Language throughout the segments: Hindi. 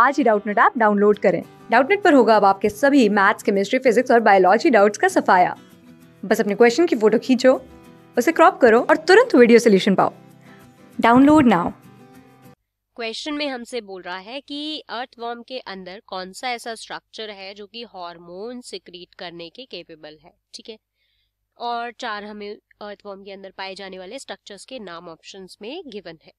आज ही डाउटनेट ऐप डाउनलोड करें डाउटनेट पर होगा अब आपके सभी मैथ्स केमिस्ट्री फिजिक्स और बायोलॉजी डाउट्स का सफाया बस अपने क्वेश्चन की फोटो खींचो उसे क्रॉप करो और तुरंत वीडियो सोल्यूशन पाओ डाउनलोड नाउ क्वेश्चन में हमसे बोल रहा है कि अर्थ वॉर्म के अंदर कौन सा ऐसा स्ट्रक्चर है जो कि हार्मोन सिक्रीट करने के केपेबल है ठीक है और चार हमें अर्थ वॉर्म के अंदर पाए जाने वाले स्ट्रक्चर्स के नाम ऑप्शंस में गिवन है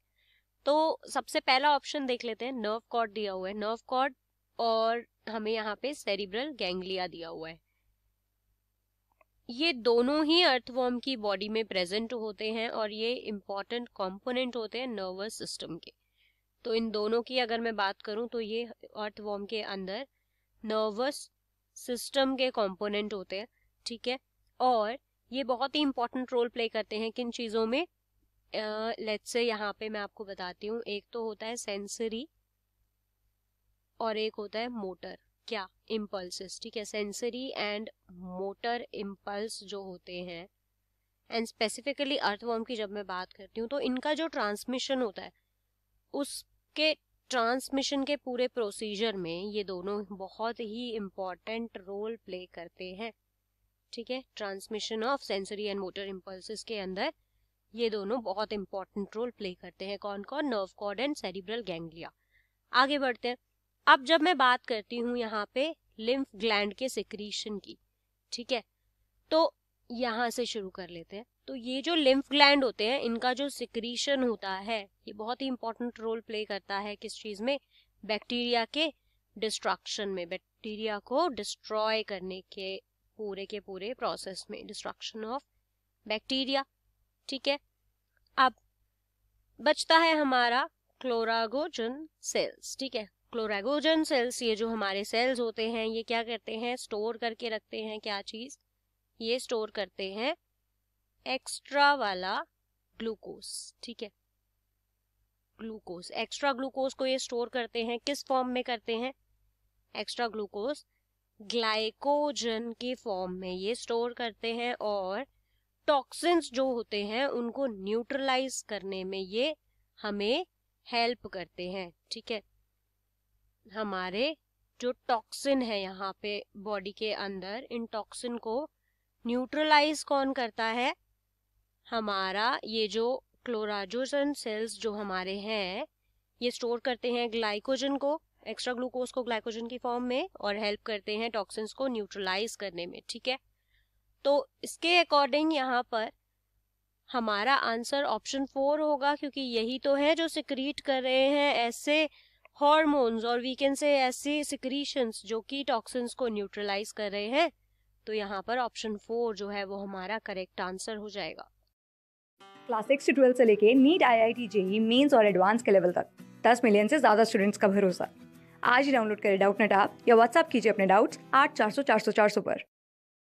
तो सबसे पहला ऑप्शन देख लेते हैं नर्व कॉर्ड दिया हुआ है नर्व कॉर्ड और हमें यहाँ पे सेरिब्रल गैंग्लिया दिया हुआ है ये दोनों ही अर्थवॉर्म की बॉडी में प्रेजेंट होते हैं और ये इम्पॉर्टेंट कंपोनेंट होते हैं नर्वस सिस्टम के तो इन दोनों की अगर मैं बात करूं तो ये अर्थवॉर्म के अंदर नर्वस सिस्टम के कंपोनेंट होते हैं ठीक है और ये बहुत ही इंपॉर्टेंट रोल प्ले करते हैं किन चीज़ों में लेट से यहाँ पे मैं आपको बताती हूँ एक तो होता है सेंसरी और एक होता है मोटर क्या इम्पल्सिस ठीक है सेंसरी एंड मोटर इम्पल्स जो होते हैं एंड स्पेसिफिकली अर्थवर्म की जब मैं बात करती हूँ तो इनका जो ट्रांसमिशन होता है उसके ट्रांसमिशन के पूरे प्रोसीजर में ये दोनों बहुत ही इम्पॉर्टेंट रोल प्ले करते हैं ठीक है transmission of sensory and motor impulse के अंदर ये दोनों बहुत इंपॉर्टेंट रोल प्ले करते हैं कौन कौन nerve cord and cerebral ganglia आगे बढ़ते हैं अब जब मैं बात करती हूँ यहाँ पे लिम्फ ग्लैंड के सिक्रीशन की ठीक है तो यहाँ से शुरू कर लेते हैं तो ये जो लिम्फ ग्लैंड होते हैं इनका जो सिक्रीशन होता है ये बहुत ही इंपॉर्टेंट रोल प्ले करता है किस चीज़ में बैक्टीरिया के डिस्ट्रक्शन में बैक्टीरिया को डिस्ट्रॉय करने के पूरे के पूरे प्रोसेस में डिस्ट्रक्शन ऑफ बैक्टीरिया ठीक है अब बचता है हमारा क्लोरागोजन सेल्स ठीक है क्लोरागोजन सेल्स ये जो हमारे सेल्स होते हैं ये क्या करते हैं स्टोर करके रखते हैं क्या चीज ये स्टोर करते हैं एक्स्ट्रा वाला ग्लूकोज ठीक है ग्लूकोज एक्स्ट्रा ग्लूकोज को ये स्टोर करते हैं किस फॉर्म में करते हैं एक्स्ट्रा ग्लूकोज ग्लाइकोजन के फॉर्म में ये स्टोर करते हैं और टॉक्सिन्स जो होते हैं उनको न्यूट्रलाइज करने में ये हमें हेल्प करते हैं ठीक है हमारे जो टॉक्सिन है यहाँ पे बॉडी के अंदर इन टॉक्सिन को न्यूट्रलाइज कौन करता है हमारा ये जो क्लोराजोजन सेल्स जो हमारे हैं ये स्टोर करते हैं ग्लाइकोजन को एक्स्ट्रा ग्लूकोज को ग्लाइकोजन की फॉर्म में और हेल्प करते हैं टॉक्सिन्स को न्यूट्रलाइज करने में ठीक है तो इसके अकॉर्डिंग यहाँ पर हमारा आंसर ऑप्शन फोर होगा क्योंकि यही तो है जो सिक्रीट कर रहे हैं ऐसे हॉर्मोन्स और वी कैन से ऐसे सिक्रीशंस जो कि टॉक्सिन्स को न्यूट्रलाइज कर रहे हैं तो यहाँ पर ऑप्शन फोर जो है वो हमारा करेक्ट आंसर हो जाएगा क्लास सिक्स से ट्वेल्थ से लेके NEET I I T JEE mains और एडवांस के लेवल तक दस मिलियन से ज़्यादा स्टूडेंट्स का भरोसा आज ही डाउनलोड करें डाउट नेट आप या व्हाट्सअप कीजिए अपने डाउट्स आठ चार सौ चार सौ चार सौ पर